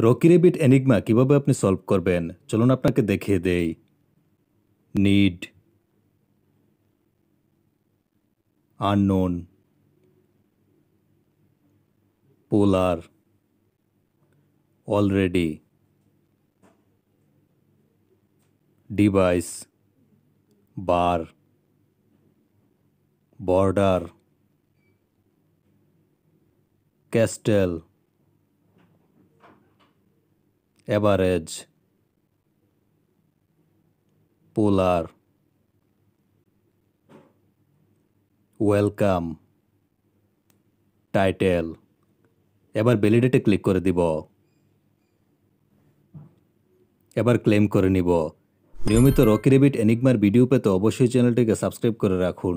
रकि rebate एनिगमा क्यों अपनी solve करबें चलो आपके देखिए दी नीड आनोन पोलार अलरेडी डिवाइस बार border castle average polar welcome title এবার ভ্যালিডেটে ক্লিক করে দিব এবার ক্লেম করে নিব নিয়মিত রকি রেবিট এনিগমার ভিডিও পেতে অবশ্যই চ্যানেলটিকে সাবস্ক্রাইব করে রাখুন